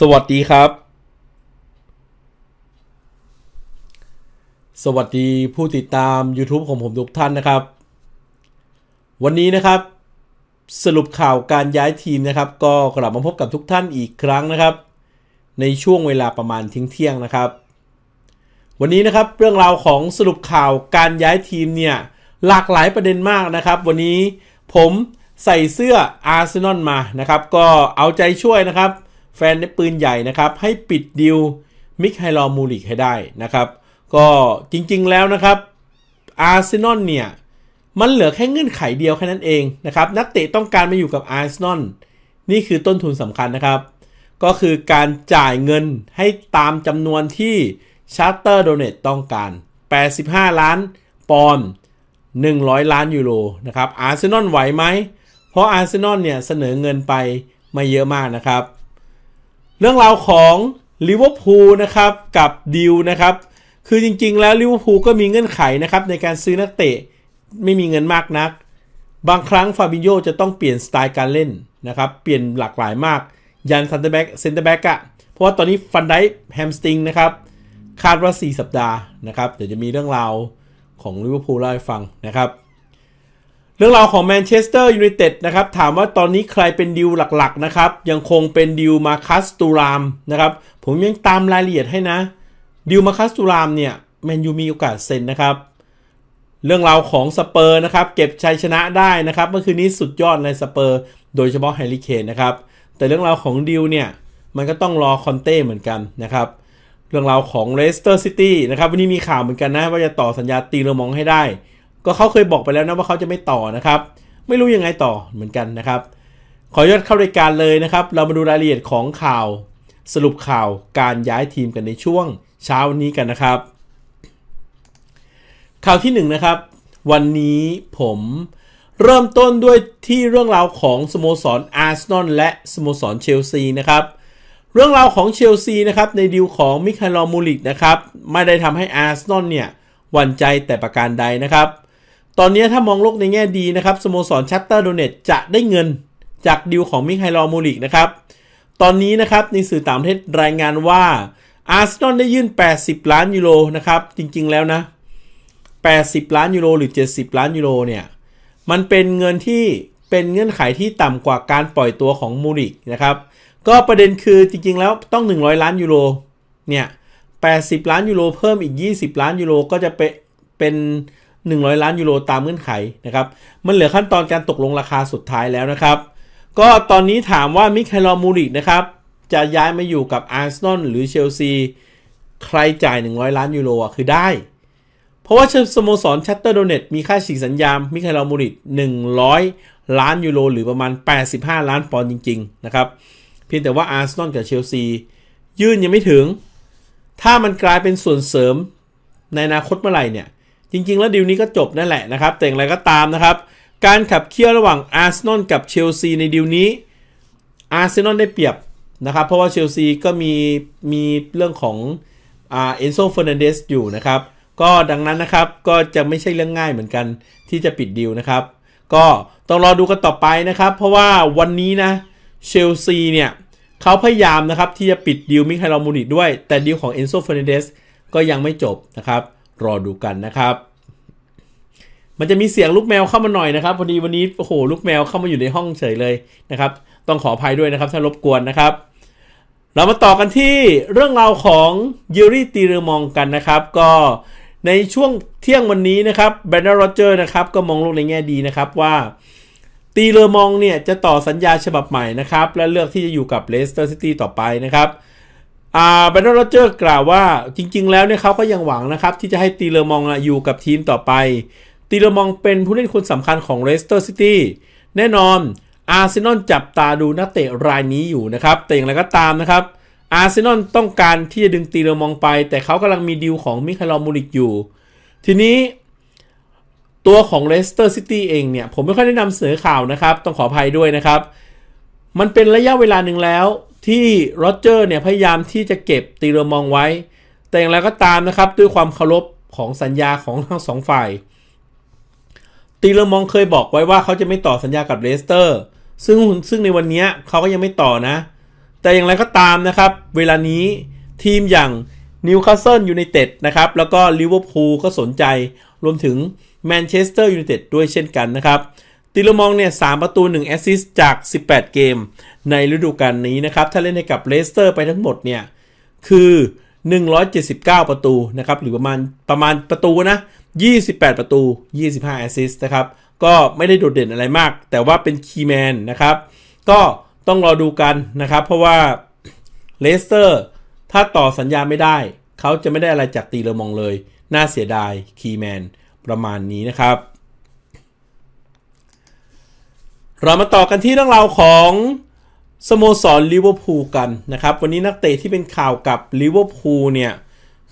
สวัสดีครับ สวัสดีผู้ติดตาม YouTube ของผมทุกท่านนะครับ วันนี้นะครับ สรุปข่าวการย้ายทีมนะครับ ก็กลับมาพบกับทุกท่านอีกครั้งนะครับ ในช่วงเวลาประมาณทิ้งเที่ยงนะครับ วันนี้นะครับเรื่องราวของสรุปข่าวการย้ายทีมเนี่ยหลากหลายประเด็นมากนะครับ วันนี้ผมใส่เสื้ออาร์เซนอลมานะครับ ก็เอาใจช่วยนะครับแฟนในปืนใหญ่นะครับให้ปิดดิวมิกไฮลอมูริกให้ได้นะครับ ก็จริงๆแล้วนะครับอาร์เซนอลเนี่ยมันเหลือแค่เงื่อนไขเดียวแค่นั้นเองนะครับนักเตะต้องการมาอยู่กับอาร์เซนอลนี่คือต้นทุนสำคัญนะครับ ก็คือการจ่ายเงินให้ตามจำนวนที่ชาร์เตอร์โดเนตต้องการ 85 ล้านปอนด์100 ล้านยูโรนะครับอาร์เซนอลไหวไหมเพราะอาร์เซนอลเนี่ยเสนอเงินไปไม่เยอะมากนะครับเรื่องราวของลิเวอร์พูลนะครับ กับดิวนะครับ คือจริงๆ แล้วลิเวอร์พูลก็มีเงื่อนไขนะครับ ในการซื้อนักเตะไม่มีเงินมากนัก บางครั้งฟาบิโยจะต้องเปลี่ยนสไตล์การเล่นนะครับ เปลี่ยนหลากหลายมากยันซันเตอร์แบ็กเซนเตอร์แบ็กอะเพราะว่าตอนนี้ฟันไดแฮมสติงนะครับคาดว่า 4 สัปดาห์นะครับ เดี๋ยวจะมีเรื่องราวของลิเวอร์พูลเล่าให้ฟังนะครับเรื่องราวของแมนเชสเตอร์ยูไนเต็ดนะครับ ถามว่าตอนนี้ใครเป็นดิวหลักๆนะครับ ยังคงเป็นดิวมาคัสตูรามนะครับ ผมยังตามรายละเอียดให้นะดิวมาคัสตูรามเนี่ยแมนยูมีโอกาสเซ็นนะครับ เรื่องราวของสเปอร์นะครับเก็บชัยชนะได้นะครับเมื่อคืนนี้สุดยอดในสเปอร์ โดยเฉพาะแฮร์รี่เคนนะครับ แต่เรื่องราวของดิวเนี่ยมันก็ต้องรอคอนเต้เหมือนกันนะครับเรื่องราวของเลสเตอร์ซิตี้นะครับวันนี้มีข่าวเหมือนกันนะว่าจะต่อสัญญาตีเลมองให้ได้ก็เขาเคยบอกไปแล้วนะว่าเขาจะไม่ต่อนะครับ ไม่รู้ยังไงต่อเหมือนกันนะครับ ขอยอดเข้ารายการเลยนะครับ เรามาดูรายละเอียดของข่าวสรุปข่าวการย้ายทีมกันในช่วงเช้าวันนี้กันนะครับ ข่าวที่1นนะครับ วันนี้ผมเริ่มต้นด้วยที่เรื่องราวของสโมสรอาร์เซนอลและสโมสรเชลซีนะครับ เรื่องราวของเชลซีนะครับ ในดีลของมิคาลอมูลิกนะครับไม่ได้ทำให้อาร์เซนอลเนี่ยหวั่นใจแต่ประการใดนะครับตอนนี้ถ้ามองโลกในแง่ดี นะครับสโมสร ชัตเตอร์โดเนตจะได้เงินจากดิวของมิคไฮลอมูลิกนะครับ ตอนนี้นะครับ ในสื่อต่างประเทศรายงานว่าอาร์เซนอลได้ยื่น 80 ล้านยูโรนะครับ จริงๆ แล้วนะ 80 ล้านยูโรหรือ 70 ล้านยูโรเนี่ยมันเป็นเงินที่เป็นเงื่อนไขที่ต่ำกว่าการปล่อยตัวของมูริกนะครับก็ประเด็นคือจริงๆ แล้วต้อง 100 ล้านยูโรเนี่ย 80 ล้านยูโรเพิ่มอีก 20 ล้านยูโรก็จะเป็นเป็น100 ล้านยูโรตามเงื่อนไขนะครับมันเหลือขั้นตอนการตกลงราคาสุดท้ายแล้วนะครับ ก็ตอนนี้ถามว่ามิคาลมูริกนะครับ จะย้ายมาอยู่กับอาร์เซนอลหรือเชลซีใครจ่าย 100 ล้านยูโรอ่ะคือได้ เพราะว่าสโมสรชัตเตอร์โดเนตมีค่าฉีกสัญญา มิคาลอมูริร100 ล้านยูโรหรือประมาณ 85 ล้านปอนด์จริงๆนะครับเพียงแต่ว่าอาร์เซนอลกับเชลซียื่นยังไม่ถึงถ้ามันกลายเป็นส่วนเสริมในอนาคตเมื่อไหร่เนี่ยจริงๆแล้วดีลนี้ก็จบนั่นแหละนะครับแต่อย่างไรก็ตามนะครับ การขับเคี่ยวระหว่างอาร์เซนอลกับเชลซีในดีลนี้อาร์เซนอลได้เปรียบนะครับเพราะว่าเชลซีก็มีมีเรื่องของอ่าเอนโซเฟอร์นันเดสอยู่นะครับ ก็ดังนั้นนะครับก็จะไม่ใช่เรื่องง่ายเหมือนกันที่จะปิดดีลนะครับ ก็ต้องรอดูกันต่อไปนะครับเพราะว่าวันนี้นะเชลซีเนี่ยเขาพยายามนะครับที่จะปิดดีลมิคาโลมูนิด้วย แต่ดีลของเอนโซเฟอร์นันเดสก็ยังไม่จบนะครับรอดูกันนะครับ มันจะมีเสียงลูกแมวเข้ามาหน่อยนะครับ พอดีวันนี้โอ้โหลูกแมวเข้ามาอยู่ในห้องเฉยเลยนะครับ ต้องขออภัยด้วยนะครับ ถ้ารบกวนนะครับ เรามาต่อกันที่เรื่องราวของยูริตีเรมองกันนะครับ ก็ในช่วงเที่ยงวันนี้นะครับแบรนด์โรเจอร์นะครับ ก็มองลกในแง่ดีนะครับว่าตีเลอมองเนี่ยจะต่อสัญญาฉบับใหม่นะครับและเลือกที่จะอยู่กับเลสเตอร์ซิตี้ต่อไปนะครับอาแบรนดนโรเจอร์ กล่าวว่าจริงๆแล้วเนี่ยเขาก็ ยัง หวัง นะครับ ที่จะให้ตีเลอมองอยู่กับทีม ต่อไป ตีเลอมองเป็นผู้เล่น คนสำคัญของเลสเตอร์ซิตี้ แน่นอน อาร์เซนอล จับตาดูนักเตะรายนี้อยู่ นะครับแต่อย่างไรก็ตาม นะครับ อาร์เซนอล ต้องการที่จะดึงตีเลอมองไป แต่เขากำลังมีดีล ของ มิคาลอมูริกอยู่ ทีนี้ ตัวของเลสเตอร์ซิตี้ เอง เนี่ย ผมไม่ค่อยได้นำเสนอข่าว นะครับ ต้องขออภัยด้วย นะครับ มันเป็น ระยะเวลาหนึ่งแล้วที่โรเจอร์เนี่ยพยายามที่จะเก็บตีเรมองไว้ แต่อย่างไรก็ตามนะครับด้วยความเคารพของสัญญาของทั้งสองฝ่ายตีเรมองเคยบอกไว้ว่าเขาจะไม่ต่อสัญญากับเลสเตอร์ซึ่งซึ่งในวันนี้เขาก็ยังไม่ต่อนะ แต่อย่างไรก็ตามนะครับ เวลานี้ทีมอย่างนิวคาสเซิลยูไนเต็ดนะครับแล้วก็ลิเวอร์พูลก็สนใจ รวมถึงแมนเชสเตอร์ยูไนเต็ดด้วยเช่นกันนะครับติลมองเนี่ยสประตู 1 แอสซิสต์จาก 18 เกม ในฤดูกาลนี้นะครับ ถ้าเล่นให้กับเลสเตอร์ไปทั้งหมดเนี่ยคือ 179 ประตูนะครับหรือประมาณประมาณประตูนะ28 ประตู 25 แอสซิสต์นะครับ ก็ไม่ได้โดดเด่นอะไรมาก แต่ว่าเป็นคีแมนนะครับ ก็ต้องรอดูกันนะครับ เพราะว่าเลสเตอร์ถ้าต่อสัญญาไม่ได้ เขาจะไม่ได้อะไรจากตีเลมองเลย น่าเสียดายคีแมนประมาณนี้นะครับเรามาต่อกันที่เรื่องราวของสโมสรลิเวอร์พูลกันนะครับ วันนี้นักเตะที่เป็นข่าวกับลิเวอร์พูลเนี่ย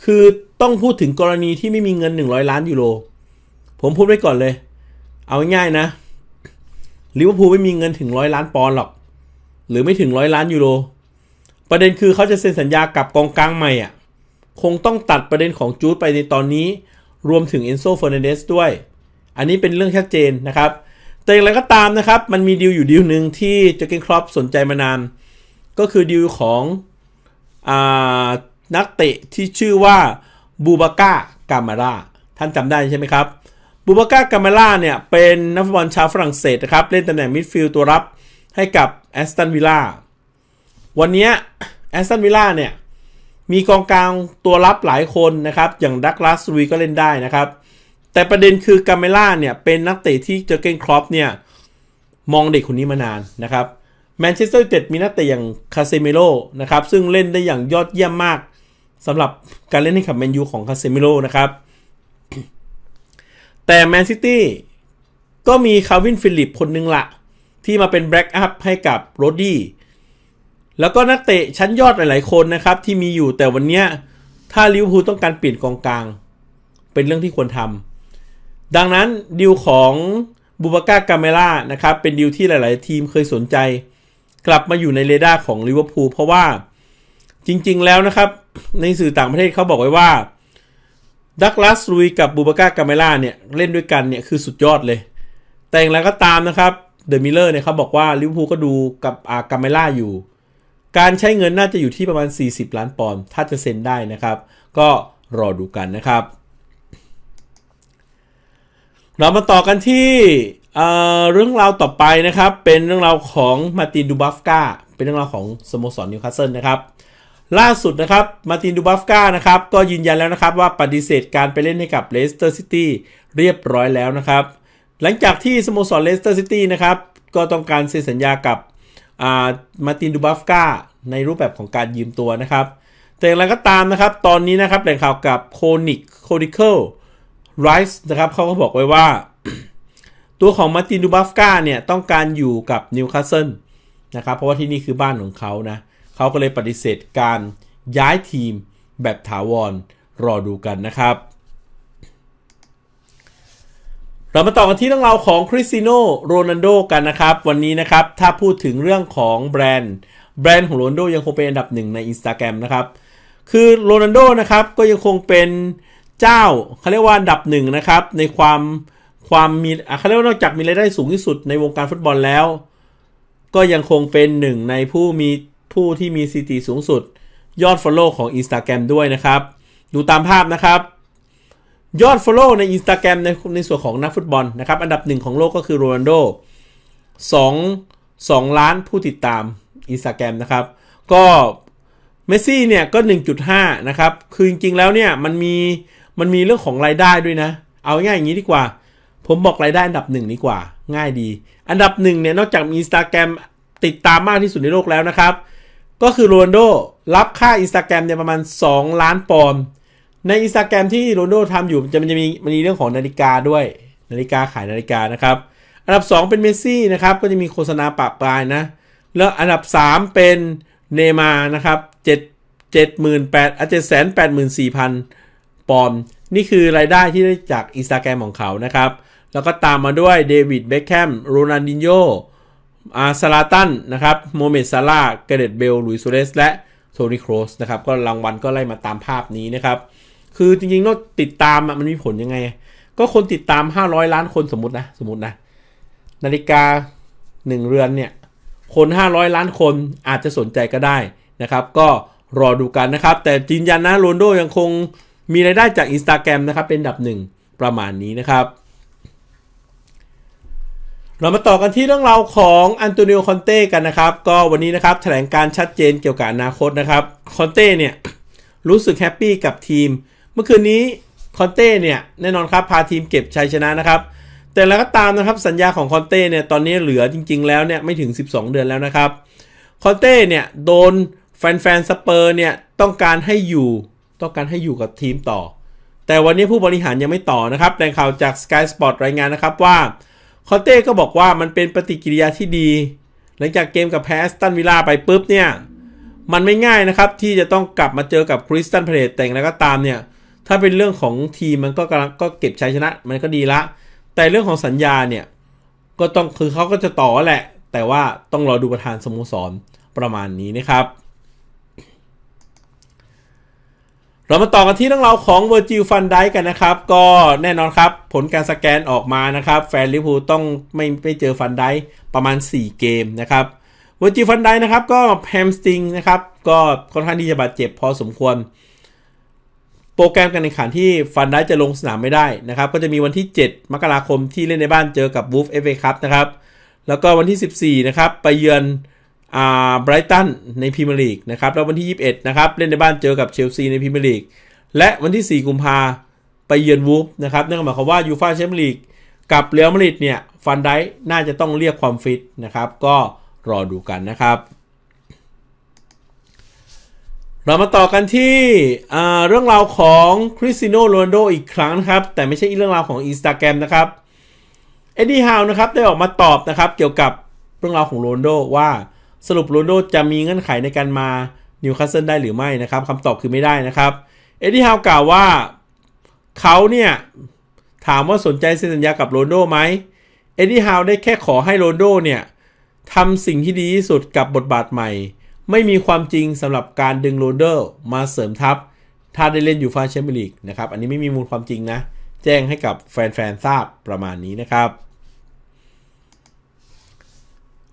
คือต้องพูดถึงกรณีที่ไม่มีเงิน 100 ล้าน ยูโรผมพูดไว้ก่อนเลย เอาง่ายๆนะลิเวอร์พูลไม่มีเงินถึงร้อยล้านปอนด์หรอก หรือไม่ถึงร้อยล้าน ยูโรประเด็นคือเขาจะเซ็นสัญญากับ กองกลางใหม่อ่ะคงต้องตัดประเด็นของจูดไปในตอนนี้รวมถึงเอนโซเฟอร์นันเดสด้วย อันนี้เป็นเรื่องชัดเจนนะครับแต่อย่างไรก็ตามนะครับ มันมีดีลอยู่ดีลหนึ่งที่เจอเกนครอปสนใจมานาน ก็คือดีลของนักเตะที่ชื่อว่าบูบาก้ากามาร่าท่านจำได้ใช่ไหมครับบูบาก้ากามาร่าเนี่ยเป็นนักฟุตบอลชาวฝรั่งเศสนะครับ เล่นตำแหน่งมิดฟิลด์ตัวรับให้กับแอสตันวิลล่าวันนี้แอสตันวิลล่าเนี่ย มีกองกลางตัวรับหลายคนนะครับ อย่างดักลาสูุีก็เล่นได้นะครับแต่ประเด็นคือกาเมล่าเนี่ย เป็นนักเตะที่เจอเกนครอปเนี่ย มองเด็กคนนี้มานานนะครับแมนเชสเตอร์เต็ดมีนักเตะอย่างคาเซเมโรนะครับ ซึ่งเล่นได้อย่างยอดเยี่ยมมากสำหรับการเล่นให้กับแมนยูของคาเซเมโรนะครับ แต่แมนซิตี้ก็มีคาวินฟิลิปคนหนึ่งละ ที่มาเป็นแบ็กอัพให้กับโรดดี้แล้วก็นักเตะชั้นยอดหลายๆคนนะครับ ที่มีอยู่แต่วันนี้ถ้าลิเวอร์พูลต้องการเปลี่ยนกองกลางเป็นเรื่องที่ควรทำดังนั้นดิวของบูบาก้ากาเมล่านะครับ เป็นดิวที่หลาย ๆ ทีมเคยสนใจ กลับมาอยู่ในเรดาร์ของลิเวอร์พูลเพราะว่าจริงๆแล้วนะครับในสื่อต่างประเทศเขาบอกไว้ว่าดักลาสลุยกับบูบาก้ากาเมล่าเนี่ย เล่นด้วยกันเนี่ย คือสุดยอดเลย แต่อย่างไรก็ตามนะครับเดอะมิลเลอร์เนี่ยเขาบอกว่าลิเวอร์พูลก็ดูกับอากาเมล่าอยู่ การใช้เงินน่าจะอยู่ที่ประมาณ 40 ล้านปอนด์ถ้าจะเซ็นได้นะครับ ก็รอดูกันนะครับเรามาต่อกันที่เรื่องราวต่อไปนะครับเป็นเรื่องราวของมาตินดูบัฟกาเป็นเรื่องราวของสโมสรนิวคาสเซิลนะครับ ล่าสุดนะครับมาตินดูบัฟกานะครับก็ยืนยันแล้วนะครับว่าปฏิเสธการไปเล่นให้กับเลสเตอร์ซิตี้เรียบร้อยแล้วนะครับ หลังจากที่สโมสรเลสเตอร์ซิตี้นะครับก็ต้องการเซ็นสัญญากับมาตินดูบัฟกาในรูปแบบของการยืมตัวนะครับ แต่อย่างไรก็ตามนะครับตอนนี้นะครับแหล่งข่าวกับโคนิกโคดิเคิลไรส์นะครับเขาก็บอกไว้ว่าตัวของมาตินดูบัฟกาเนี่ย ต้องการอยู่กับนิวคาสเซิลนะครับเพราะว่าที่นี่คือบ้านของเขานะเขาก็เลยปฏิเสธการย้ายทีมแบบถาวร รอดูกันนะครับ เรามาต่อกันที่เรื่องราวของคริสติโนโรนันโดกันนะครับ วันนี้นะครับ ถ้าพูดถึงเรื่องของแบรนด์ แบรนด์ของโรนันโดยังคงเป็นอันดับหนึ่งใน Instagram นะครับคือโรนันโดนะครับก็ยังคงเป็นเจ้าเขาเรียกว่า อันดับหนึ่งนะครับ ในความความมีเขาเรียกว่านอกจากมีรายได้สูงที่สุดในวงการฟุตบอลแล้ว ก็ยังคงเป็นหนึ่งในผู้มีผู้ที่มีสถิติสูงสุด ยอด Follow ของ Instagram ด้วยนะครับ ดูตามภาพนะครับ ยอด Follow ใน Instagram ในในส่วนของนักฟุตบอลนะครับ อันดับหนึ่งของโลกก็คือโรนัลโด2 2 ล้านผู้ติดตาม Instagram นะครับก็เมสซี่เนี่ยก็1.5นะครับคือจริงๆแล้วเนี่ยมันมีมันมีเรื่องของรายได้ด้วยนะ เอาง่ายอย่างนี้ดีกว่า ผมบอกรายได้อันดับหนึ่งดีกว่า ง่ายดี อันดับหนึ่งเนี่ย นอกจากมีอินสตาแกรมติดตามมากที่สุดในโลกแล้วนะครับ ก็คือโรนโดรับค่าอินสตาแกรมเนี่ยประมาณ 2 ล้านปอนด์ ในอินสตาแกรมที่โรนโดทำอยู่จะมันจะมีมันมีเรื่องของนาฬิกาด้วยนาฬิกาขายนาฬิกานะครับ อันดับ 2 เป็นเมสซี่นะครับก็จะมีโฆษณาปะปลายนะ แล้วอันดับ 3 เป็นเนมานะครับ7 7 8 0 0 0 7 8 4 0 0 0ปอนนี่คือรายได้ที่ได้จากอินสตาแกรมของเขานะครับ แล้วก็ตามมาด้วยเดวิดเบคแฮม โรนันดินโยอาซาลาตันนะครับโมเมดซาลาเกเดตเบลลุยส์เลส และโทนี่โครสนะครับ ก็รางวัลก็ไล่มาตามภาพนี้นะครับ คือจริงๆนอกติดตามมันมีผลยังไง ก็คนติดตาม 500 ล้านคนสมมตินะ สมมตินะ นาฬิกา 1 เรือนเนี่ย คน 500 ล้านคนอาจจะสนใจก็ได้ นะครับ ก็รอดูกันนะครับ แต่จริงยันนะ โรนโดยังคงมีรายได้จาก Instagram นะครับ เป็นดับหนึ่ง ประมาณนี้นะครับ เรามาต่อกันที่เรื่องราวของอันโตนิโอคอนเต้กันนะครับ ก็วันนี้นะครับแถลงการชัดเจนเกี่ยวกับอนาคตนะครับคอนเต้เนี่ยรู้สึกแฮปปี้กับทีมเมื่อคืนนี้คอนเต้เนี่ยแน่นอนครับ พาทีมเก็บชัยชนะนะครับ แต่แล้วก็ตามนะครับสัญญาของคอนเต้เนี่ยตอนนี้เหลือจริงๆแล้วเนี่ยไม่ถึง 12 เดือนแล้วนะครับคอนเต้เนี่ยโดนแฟนๆสเปอร์เนี่ยต้องการให้อยู่ต้องการให้อยู่กับทีมต่อ แต่วันนี้ผู้บริหารยังไม่ต่อนะครับแหล่งข่าวจาก Sky Sport รายงานนะครับว่าคอนเต้ก็บอกว่ามันเป็นปฏิกิริยาที่ดี หลังจากเกมกับแพสตันวิล่าไปปุ๊บเนี่ย มันไม่ง่ายนะครับที่จะต้องกลับมาเจอกับคริสตันเพลตแต่งแล้วก็ตามเนี่ย ถ้าเป็นเรื่องของทีมมันก็กำลังก็เก็บชัยชนะ มันก็ดีละ แต่เรื่องของสัญญาเนี่ยก็ต้องคือเขาก็จะต่อแหละ แต่ว่าต้องรอดูประธานสโมสรประมาณนี้นะครับเรามาต่อกันที่เรื่องราวของเวอร์จิลฟันไดกันนะครับ ก็แน่นอนครับผลการสแกนออกมานะครับแฟนลิเวอร์พูลต้องไม่ไม่เจอฟันไดประมาณ 4 เกมนะครับเวอร์จิลฟันไดนะครับก็แฮมสติงนะครับ ก็ค่อนข้างที่จะบาดเจ็บพอสมควร โปรแกรมการแข่งขันที่ฟันไดจะลงสนามไม่ได้นะครับ ก็จะมีวันที่ 7 มกราคมที่เล่นในบ้านเจอกับบูฟเอฟเอคัพนะครับ แล้วก็วันที่ 14 นะครับไปเยือนอ่าไบรตันในพรีเมียร์ลีกนะครับแล้ววันที่ 21 นะครับ เล่นในบ้านเจอกับเชลซีในพรีเมียร์ลีกและวันที่ 4 กุมภาไปเยือนวูฟนะครับนั่นหมายความว่ายูฟ่าแชมเปี้ยนลีกกับเรอัลมาดริดเนี่ยฟันไดน่าจะต้องเรียกความฟิต นะครับ ก็รอดูกันนะครับ เรามาต่อกันที่เรื่องราวของคริสติโนโรนโดอีกครั้งนะครับ แต่ไม่ใช่เรื่องราวของ i n s t a g r รมนะครับเอ็ดดี้ฮาวนะครับได้ออกมาตอบนะครับเกี่ยวกับเรื่องราวของโรนโดว่าสรุปโรนโดจะมีเงื่อนไขในการมา นิวคาสเซิลได้หรือไม่นะครับคำตอบคือไม่ได้นะครับเอ็ดดี้ฮาวกล่าวว่าเขาเนี่ย ถามว่าสนใจเซ็นสัญญากับโรนโดไหมเอ็ดดี้ฮาวได้แค่ขอให้โรนโดเนี่ยทำสิ่งที่ดีที่สุดกับบทบาทใหม่ ไม่มีความจริงสำหรับการดึงโรนโดมาเสริมทัพถ้าได้เล่นอยู่ฟาแชมเปี้ยนลีกนะครับอันนี้ไม่มีมูลความจริงนะ แจ้งให้กับแฟนๆทราบประมาณนี้นะครับ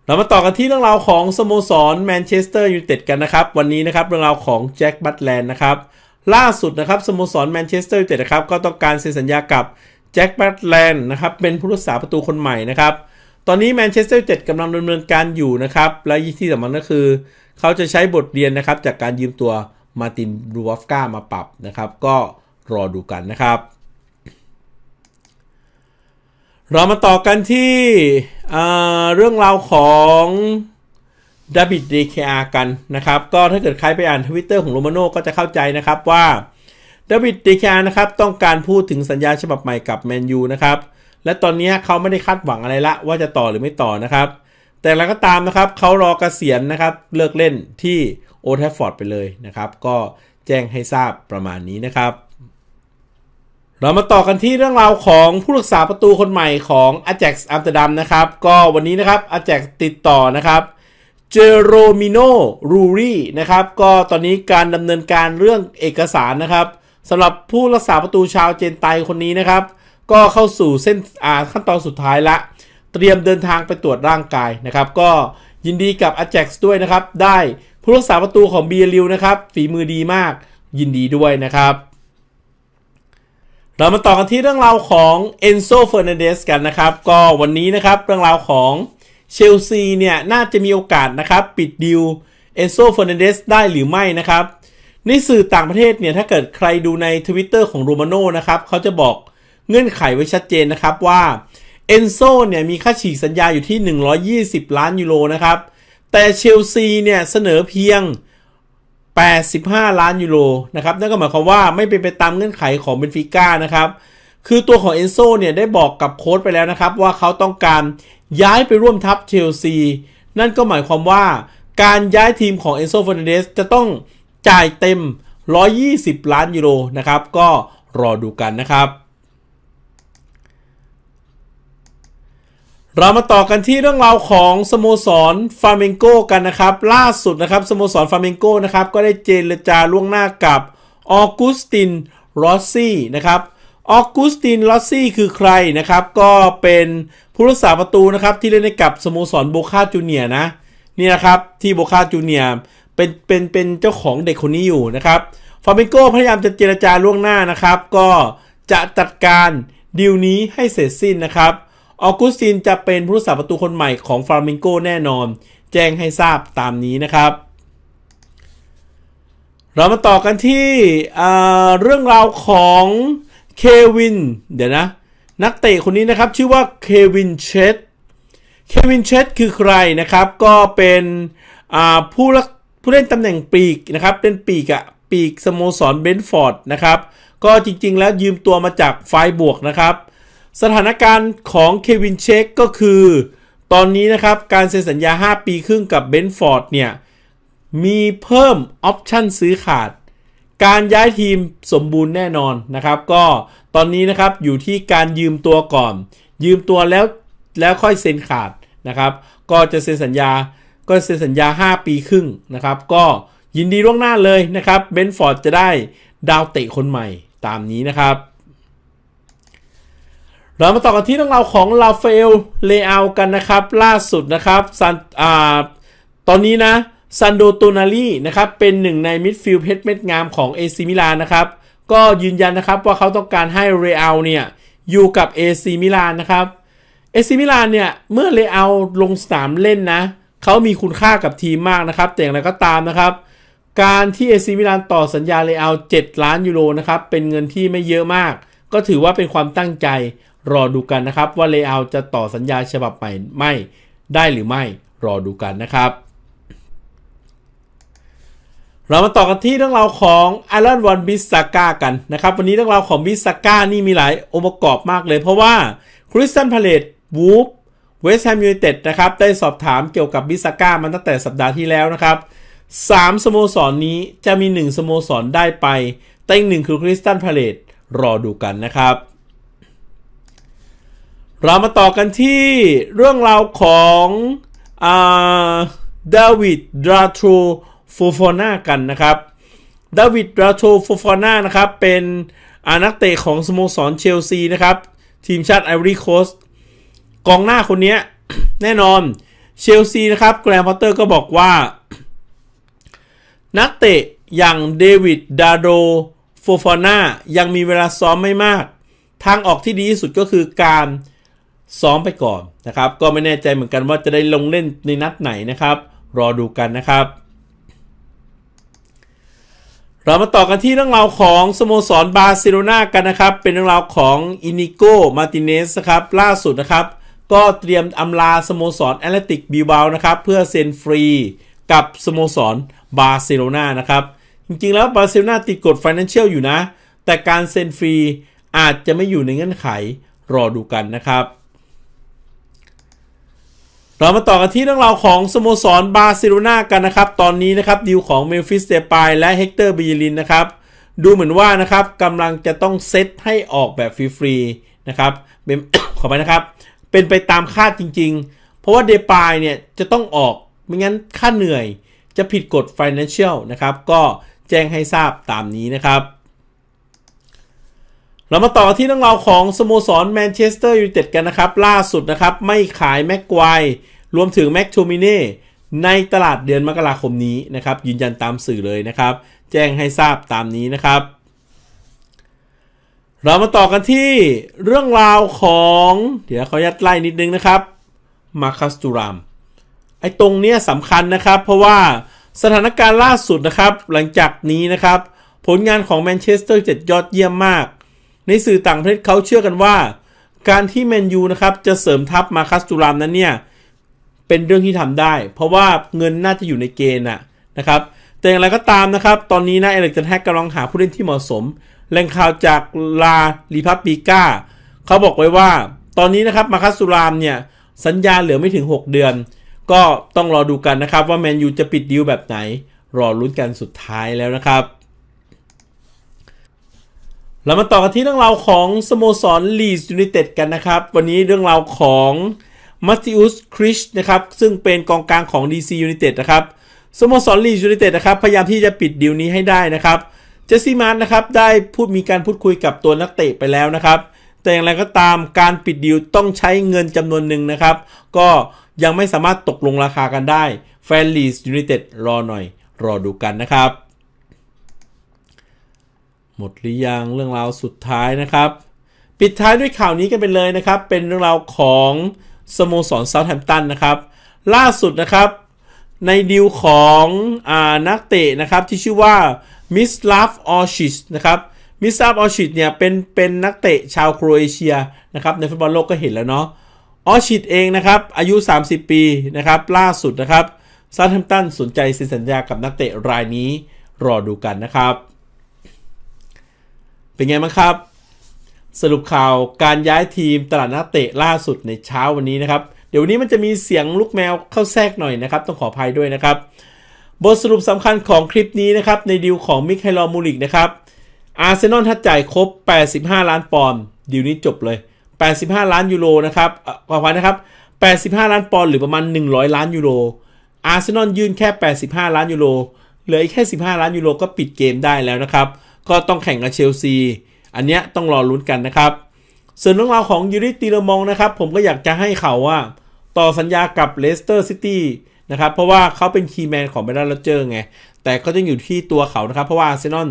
เรามาต่อกันที่เรื่องราวของสโมสรแมนเชสเตอร์ยูไนเต็ดกันนะครับ วันนี้นะครับเรื่องราวของแจ็คบัตแลนด์นะครับล่าสุดนะครับสโมสรแมนเชสเตอร์ยูไนเต็ดนะครับก็ต้องการเซ็นสัญญากับแจ็คบัตแลนด์นะครับเป็นผู้รักษาประตูคนใหม่นะครับ ตอนนี้แมนเชสเตอร์ยูไนเต็ดกำลังดำเนินการอยู่นะครับ และที่สำคัญก็คือ เขาจะใช้บทเรียนนะครับจากการยืมตัวมาตินรูวอฟก้ามาปรับนะครับ ก็รอดูกันนะครับเรามาต่อกันที่เรื่องราวของดบิดดีเคกันนะครับ ก็ถ้าเกิดใครไปอ่านทวิตเตอร์ของโรมาโนก็จะเข้าใจนะครับว่าดบิดดีเคานะครับ ต้องการพูดถึงสัญญาฉบับใหม่กับแมนยูนะครับ และตอนนี้เขาไม่ได้คาดหวังอะไรละว่าจะต่อหรือไม่ต่อนะครับ แต่แล้วก็ตามนะครับเขารอกเกษียณนะครับเลิกเล่นที่โอทฟฟอร์ดไปเลยนะครับ ก็แจ้งให้ทราบประมาณนี้นะครับเรามาต่อกันที่เรื่องราวของผู้รักษาประตูคนใหม่ของอาแจ็กซ์อัมสเตอร์ดัมนะครับก็วันนี้นะครับอาแจ็กซ์ติดต่อนะครับเจโรมิโนรูรีนะครับ ก็ตอนนี้การดำเนินการเรื่องเอกสารนะครับสำหรับผู้รักษาประตูชาวเจนไตคนนี้นะครับ ก็เข้าสู่เส้นขั้นตอนสุดท้ายละเตรียมเดินทางไปตรวจร่างกายนะครับ ก็ยินดีกับอาแจ็กซ์ด้วยนะครับ ได้ผู้รักษาประตูของเบียริวนะครับฝีมือดีมากยินดีด้วยนะครับเรามาต่อกันที่เรื่องราวของเอนโซ เฟอร์นันเดสกันนะครับ ก็วันนี้นะครับ เรื่องราวของเชลซีเนี่ยน่าจะมีโอกาสนะครับ ปิดดิวเอนโซ เฟอร์นันเดสได้หรือไม่นะครับ ในสื่อต่างประเทศเนี่ย ถ้าเกิดใครดูใน Twitter ของโรมาโนนะครับเขาจะบอกเงื่อนไขไว้ชัดเจนนะครับว่าเอนโซเนี่ยมีค่าฉีกสัญญาอยู่ที่ 120 ล้านยูโรนะครับ แต่เชลซีเนี่ยเสนอเพียง85 ล้านยูโรนะครับนั่นก็หมายความว่าไม่เป็นไปตามเงื่อนไขของเบนฟิก้านะครับ คือตัวของเอนโซเนี่ยได้บอกกับโค้ชไปแล้วนะครับว่าเขาต้องการย้ายไปร่วมทัพเชลซีนั่นก็หมายความว่าการย้ายทีมของเอนโซฟอนเดสจะต้องจ่ายเต็ม 120 ล้านยูโรนะครับก็รอดูกันนะครับเรามาต่อกันที่เรื่องราวของสโมสรฟาร์เมงโกกันนะครับ ล่าสุดนะครับสโมสรฟาร์เมงโกนะครับก็ได้เจรจาล่วงหน้ากับออกุสตินรอสซี่นะครับออกุสตินรอสซี่คือใครนะครับ ก็เป็นผู้รักษาประตูนะครับ ที่เล่นในกับสโมสรโบคาจูเนียนะนี่นะครับที่โบคาจูเนียเป็นเป็นเป็นเจ้าของเด็กคนนี้อยู่นะครับฟาเมนโกพยายามจะเจรจาล่วงหน้านะครับ ก็จะจัดการดีลนี้ให้เสร็จสิ้นนะครับออกุสติน จะเป็นผู้รักษาประตูคนใหม่ของฟลามิงโก แน่นอน แจ้งให้ทราบตามนี้นะครับ เรามาต่อกันที่เรื่องราวของเควินเดี๋ยวนะ นักเตะคนนี้นะครับชื่อว่าเควินเชตเควินเชตคือใครนะครับ ก็เป็นผู้รักผู้เล่นตำแหน่งปีกนะครับเป็นปีกอะปีกสโมสรเบนฟอร์ดนะครับก็จริงๆ แล้วยืมตัวมาจากไฟบวกนะครับสถานการณ์ของเควินเชคก็คือ ตอนนี้นะครับการเซ็นสัญญา 5 ปีครึ่งกับเบนฟอร์ดเนี่ย มีเพิ่มออปชั่นซื้อขาด การย้ายทีมสมบูรณ์แน่นอนนะครับ ก็ตอนนี้นะครับอยู่ที่การยืมตัวก่อน ยืมตัวแล้วแล้วค่อยเซ็นขาดนะครับ ก็จะเซ็นสัญญาก็เซ็นสัญญา 5 ปีครึ่งนะครับ ก็ยินดีล่วงหน้าเลยนะครับเบนฟอร์ดจะได้ดาวเตะคนใหม่ตามนี้นะครับเรามาต่อกันที่เรื่องราวของลาฟเอลเลอากันนะครับ ล่าสุดนะครับซันอ่าตอนนี้นะซันโดโตนารีนะครับ เป็นหนึ่งในมิดฟิลด์เพชรเม็ดงามของเอซิมิลานนะครับ ก็ยืนยันนะครับว่าเขาต้องการให้เรอัลเนี่ย อยู่กับเอซิมิลานนะครับเอซิมิลานเนี่ย เมื่อเรอัลลงสนามเล่นนะเขามีคุณค่ากับทีมมากนะครับ แต่อย่างไรก็ตามนะครับ การที่เอซิมิลานต่อสัญญาเรอัล7ล้านยูโรนะครับเป็นเงินที่ไม่เยอะมาก ก็ถือว่าเป็นความตั้งใจรอดูกันนะครับว่าเลเยอร์จะต่อสัญญาฉบับใหม่ไม่ได้หรือไม่รอดูกันนะครับ เรามาต่อกันที่เรื่องราวของไอรอนวอนบิสกากันนะครับ วันนี้เรื่องราวของบิสกานี่มีหลายองค์ประกอบมากเลย เพราะว่าคริสตันพาเลตวูฟเวสต์แฮมยูไนเต็ดนะครับ ได้สอบถามเกี่ยวกับบิสกามันตั้งแต่สัปดาห์ที่แล้วนะครับสามสโมสรนนี้จะมี 1 สโมสรได้ไป แต่อีกหนึ่งคือคริสตันพาเลตรอดูกันนะครับเรามาต่อกันที่เรื่องราวของเดวิด ดราโทฟูฟอนากันนะครับ เดวิด ดราโทฟูฟอนานะครับ เป็นอนักเตะของสโมสรเชลซีนะครับ ทีมชาติไอริโคสกองหน้าคนนี้แน่นอน เชลซีนะครับ แกรนพอตเตอร์ก็บอกว่า นักเตะอย่างเดวิดดาโดฟฟฟอนายังมีเวลาซ้อมไม่มาก ทางออกที่ดีที่สุดก็คือการซ้อมไปก่อนนะครับก็ไม่แน่ใจเหมือนกันว่าจะได้ลงเล่นในนัดไหนนะครับ รอดูกันนะครับ เรามาต่อกันที่เรื่องราวของสโมสรบาร์เซโลนากันนะครับ เป็นเรื่องราวของอินิโกมาติเนสครับ ล่าสุดนะครับ ก็เตรียมอำลาสโมสรแอตเลติกบิวบานะครับ เพื่อเซ็นฟรีกับสโมสรบาร์เซโลนานะครับ จริงๆแล้วบาร์เซโลนาติดกฎนแลนเชียลอยู่นะ แต่การเซ็นฟรีอาจจะไม่อยู่ในเงื่อนไขรอดูกันนะครับเรามาต่อกันที่เรื่องราวของ สโมสรบาร์เซโลนากันนะครับ ตอนนี้นะครับดีลของเมลฟิสเตปายและเฮกเตอร์บีลินนะครับ ดูเหมือนว่านะครับกำลังจะต้องเซตให้ออกแบบฟรีๆนะครับเป็นขอไปนะครับ เป็นไปตามคาดจริง ๆ เพราะว่าเดปายเนี่ย จะต้องออกไม่งั้นค่าเหนื่อยจะผิดกฎ Financial นะครับ ก็แจ้งให้ทราบตามนี้นะครับเรามาต่อที่เรื่องราวของสโมสรแมนเชสเตอร์ยูไนเต็ดกันนะครับล่าสุดนะครับไม่ขายแม็กควายรวมถึงแม็กโทมิเน่ในตลาดเดือนมกราคมนี้นะครับยืนยันตามสื่อเลยนะครับ แจ้งให้ทราบตามนี้นะครับ เรามาต่อกันที่เรื่องราวของ เดี๋ยวเขายัดไล่นิดนึงนะครับมาคัสตูรามไอ้ตรงเนี้ยสำคัญนะครับเพราะว่าสถานการณ์ล่าสุดนะครับ หลังจากนี้นะครับ ผลงานของแมนเชสเตอร์เจ็ดยอดเยี่ยมมากในสื่อต่างประเทศเขาเชื่อกันว่าการที่เมนยูนะครับ จะเสริมทัพมาคัสตูรามนั้นเนี่ย เป็นเรื่องที่ทำได้เพราะว่าเงินน่าจะอยู่ในเกณฑ์นะครับ แต่อย่างไรก็ตามนะครับ ตอนนี้นะเอเล็กเร์แฮกกำลังหาผู้เล่นที่เหมาะสมแหล่งข่าวจากลาลีพับปีกาเขาบอกไว้ว่าตอนนี้นะครับมาคัสตูรามเนี่ย สัญญาเหลือไม่ถึง 6 เดือน ก็ต้องรอดูกันนะครับ ว่าแมนยูจะปิดดีลแบบไหน รอลุ้นกันสุดท้ายแล้วนะครับเรามาต่อกันที่เรื่องราวของสโมสรลีสยูไนเต็ดกันนะครับ วันนี้เรื่องราวของมัตติอุสคริชนะครับซึ่งเป็นกองกลางของ DC United นะครับสโมสรลีสยูไนเต็ดนะครับ พยายามที่จะปิดดีลนี้ให้ได้นะครับเจสซี่มาร์นะครับได้พูดมีการพูดคุยกับตัวนักเตะไปแล้วนะครับ แต่อย่างไรก็ตามการปิดดีลต้องใช้เงินจำนวนหนึ่งนะครับ ก็ยังไม่สามารถตกลงราคากันได้แฟนลีสยูไนเต็ดรอหน่อยรอดูกันนะครับหมดหรือยังเรื่องราวสุดท้ายนะครับ ปิดท้ายด้วยข่าวนี้กันไปเลยนะครับ เป็นเรื่องราวของสโมสรเซาท์แฮมป์ตันนะครับ ล่าสุดนะครับ ในดีลของอานักเตะนะครับที่ชื่อว่ามิสลาฟออชิชนะครับมิสลาฟออชิชเนี่ยเป็นเป็นนักเตะชาวโครเอเชียนะครับ ในฟุตบอลโลกก็เห็นแล้วเนาะออชิชเองนะครับอายุ 30 ปีนะครับล่าสุดนะครับซาทัมตันสนใจเซ็นสัญญากับนักเตะรายนี้รอดูกันนะครับเป็นไงบ้างครับ สรุปข่าวการย้ายทีมตลาดนักเตะล่าสุดในเช้าวันนี้นะครับ เดี๋ยววันนี้มันจะมีเสียงลูกแมวเข้าแทรกหน่อยนะครับ ต้องขออภัยด้วยนะครับ บทสรุปสำคัญของคลิปนี้นะครับ ในดีลของมิคไฮลอมูลิกนะครับอาร์เซนอลถ้าจ่ายครบ 85 ล้านปอนด์ดีลนี้จบเลย 85 ล้านยูโรนะครับขออภัยนะครับ 85 ล้านปอนด์หรือประมาณ 100 ล้านยูโรอาร์เซนอลยื่นแค่ 85 ล้านยูโรเหลืออีกแค่ 15 ล้านยูโรก็ปิดเกมได้แล้วนะครับก็ต้องแข่งกับเชลซี อันเนี้ยต้องรอลุ้นกันนะครับ ส่วนเรื่องราวของยูริตีรมองนะครับ ผมก็อยากจะให้เขาว่าต่อสัญญากับเลสเตอร์ซิตี้นะครับ เพราะว่าเขาเป็นคีย์แมนของเบรนด์โรเจอร์ไง แต่ก็าจะอยู่ที่ตัวเขานะครับ เพราะว่าเซนอน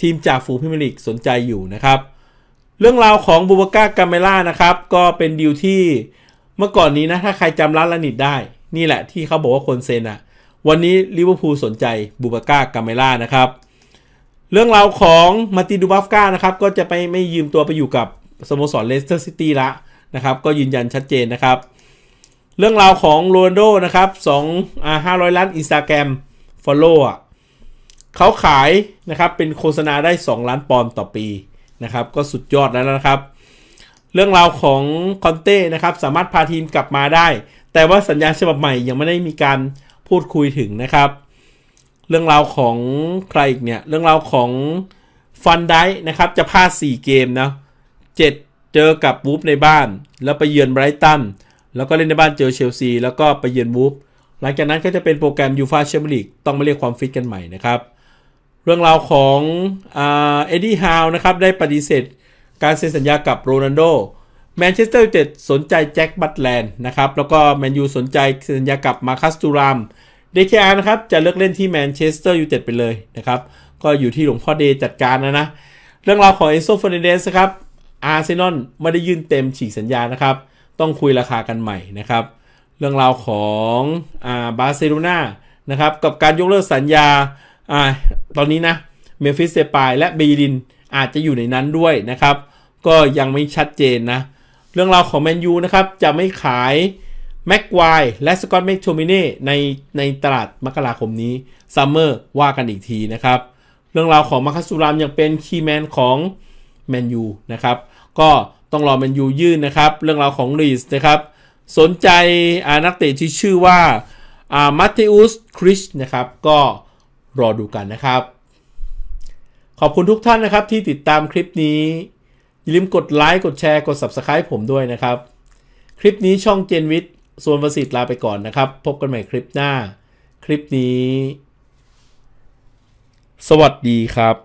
ทีมจากฟูพิมลิกสนใจอยู่นะครับ เรื่องราวของบูบากากาเมล่านะครับ ก็เป็นดีลที่เมื่อก่อนนี้นะ ถ้าใครจำร้านละนิดได้ นี่แหละที่เขาบอกว่าคนเซนอะวันนี้ลิเวอร์พูลสนใจบูบากากาเมล่านะครับเรื่องราวของมาติดูบัฟกานะครับ ก็จะไปไม่ยืมตัวไปอยู่กับสโมสรเลสเตอร์ซิตี้ละนะครับ ก็ยืนยันชัดเจนนะครับ เรื่องราวของโรนโดนะครับสองอ่าห้าร้อยล้านอินสตาแกรมฟอลโล่อ่ะเขาขายนะครับเป็นโฆษณาได้ 2 ล้านปอนด์ต่อปีนะครับ ก็สุดยอดแล้วนะครับ เรื่องราวของคอนเต้นะครับสามารถพาทีมกลับมาได้ แต่ว่าสัญญาฉบับใหม่ยังไม่ได้มีการพูดคุยถึงนะครับเรื่องราวของใครอีกเนี่ย เรื่องราวของฟันได้นะครับ จะพลาด4เกมนะเจ็ดเจอกับวูฟในบ้าน แล้วไปเยือนไบรตันแล้วก็เล่นในบ้านเจอเชลซี แล้วก็ไปเยือนวูฟหลังจากนั้นก็จะเป็นโปรแกรมยูฟาแชมเปี้ยนลีก ต้องมาเรียกความฟิตกันใหม่นะครับ เรื่องราวของเอ็ดดี้ฮาวนะครับ ได้ปฏิเสธการเซ็นสัญญากับโรนัลโดแมนเชสเตอร์ยูไนเต็ดสนใจแจ็คบัตแลนด์นะครับแล้วก็แมนยูสนใจเซ็นสัญญากับมาคัสตูรามเดคานะครับ จะเลือกเล่นที่แมนเชสเตอร์ยูไนเต็ดไปเลยนะครับ ก็อยู่ที่หลวงพ่อเดจัดการนะนะ เรื่องราวของเอนโซฟอร์นเดสครับอาร์เซนอลไม่ได้ยื่นเต็มฉีกสัญญานะครับ ต้องคุยราคากันใหม่นะครับ เรื่องราวของอ่าบาร์เซโลนานะครับกับการยกเลิกสัญญาอ่าตอนนี้นะเมฟิสเซปายและบีดินอาจจะอยู่ในนั้นด้วยนะครับ ก็ยังไม่ชัดเจนนะ เรื่องราวของแมนยูนะครับ จะไม่ขายแม็กควายและสกอตแมคโชมิเน่ในในตลาด มกราคมนี้ซัมเมอร์ว่ากันอีกทีนะครับ เรื่องราวของมาคัสุรามยังเป็นคีย์แมนของแมนยูนะครับ ก็ต้องรอแมนยูยื่นนะครับ เรื่องราวของรีสนะครับ สนใจานักเตะที่ชื่อว่าอามัตติอุสคริชนะครับ ก็รอดูกันนะครับ ขอบคุณทุกท่านนะครับที่ติดตามคลิปนี้ อย่าลืมกดไลค์กดแชร์กด Subscribe ผมด้วยนะครับ คลิปนี้ช่องเจนวิทส่วนประสิทธิ์ลาไปก่อนนะครับ พบกันใหม่คลิปหน้า คลิปนี้ สวัสดีครับ